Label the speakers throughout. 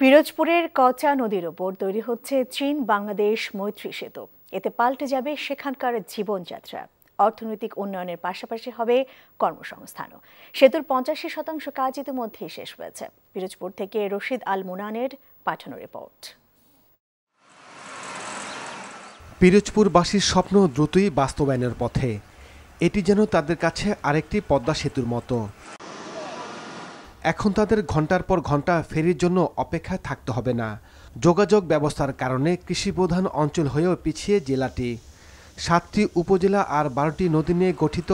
Speaker 1: পিরোজপুরের কচা নদীর ওপর তৈরি হচ্ছে চীন বাংলাদেশ মৈত্রী সেতু এতে পাল্টে যাবে সেখানকার জীবনযাত্রা অর্থনৈতিক উন্নয়নের পাশাপাশি হবে কর্মসংস্থানও সেতুর পঞ্চাশি শতাংশ কাজ ইতিমধ্যে শেষ হয়েছে পিরোজপুর থেকে রশিদ আল মুনানের পাঠানো রিপোর্ট
Speaker 2: পিরোজপুরবাসীর স্বপ্ন দ্রুতই বাস্তবায়নের পথে এটি যেন তাদের কাছে আরেকটি পদ্মা সেতুর মতো এখন তাদের ঘন্টার পর ঘন্টা ফেরির জন্য অপেক্ষায় থাকতে হবে না যোগাযোগ ব্যবস্থার কারণে কৃষিপ্রধান অঞ্চল হয়েও পিছিয়ে জেলাটি সাতটি উপজেলা আর বারোটি নদী নিয়ে গঠিত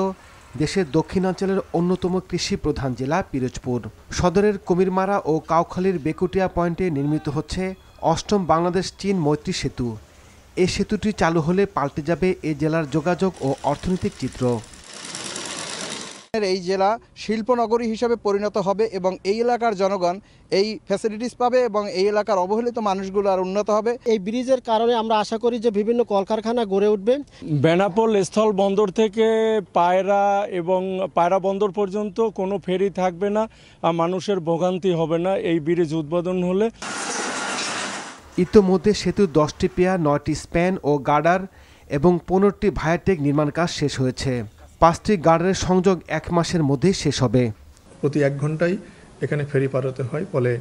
Speaker 2: দেশের দক্ষিণাঞ্চলের অন্যতম কৃষি প্রধান জেলা পিরোজপুর সদরের কুমিরমারা ও কাউখালীর বেকুটিয়া পয়েন্টে নির্মিত হচ্ছে অষ্টম বাংলাদেশ চীন মৈত্রী সেতু এ সেতুটি চালু হলে পাল্টে যাবে এ জেলার যোগাযোগ ও অর্থনৈতিক চিত্র
Speaker 3: এই জেলা শিল্পনগরী হিসাবে পরিণত হবে এবং এই এলাকার জনগণ এই ফ্যাসিলিটিস পাবে এবং এই এলাকার অবহেলিত মানুষগুলো আর উন্নত হবে এই ব্রিজের কারণে আমরা আশা করি যে বিভিন্ন
Speaker 4: কলকারখানা গড়ে উঠবে বেনাপোল স্থল বন্দর থেকে পায়রা এবং পায়রা বন্দর পর্যন্ত কোনো ফেরি থাকবে না মানুষের ভোগান্তি হবে না এই ব্রিজ
Speaker 2: উদ্বোধন হলে ইতোমধ্যে সেতুর দশটি পেয়া নয়টি স্প্যান ও গার্ডার এবং পনেরোটি ভায়াটেক নির্মাণ কাজ শেষ হয়েছে পাঁচটি গার্ডারের সংযোগ এক মাসের মধ্যে শেষ হবে প্রতি এক ঘন্টায় এখানে ফেরি পার হতে হয় ফলে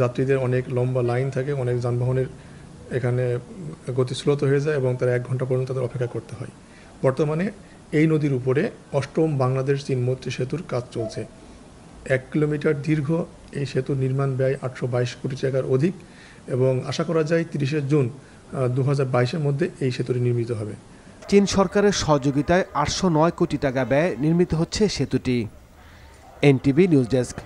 Speaker 5: যাত্রীদের অনেক লম্বা লাইন থাকে অনেক যানবাহনের এখানে গতিশীলত হয়ে যায় এবং তারা এক ঘন্টা পর্যন্ত তাদের অপেক্ষা করতে হয় বর্তমানে এই নদীর উপরে অষ্টম বাংলাদেশ চীনমৈত্রী সেতুর কাজ চলছে এক কিলোমিটার দীর্ঘ এই সেতুর নির্মাণ ব্যয় আটশো কোটি টাকার অধিক এবং আশা করা যায় তিরিশে জুন দু হাজার বাইশের মধ্যে
Speaker 2: এই সেতুটি নির্মিত হবে চীন সরকারের সহযোগিতায় আটশো নয় কোটি টাকা ব্যয়ে নির্মিত হচ্ছে সেতুটি এনটিভি নিউজ ডেস্ক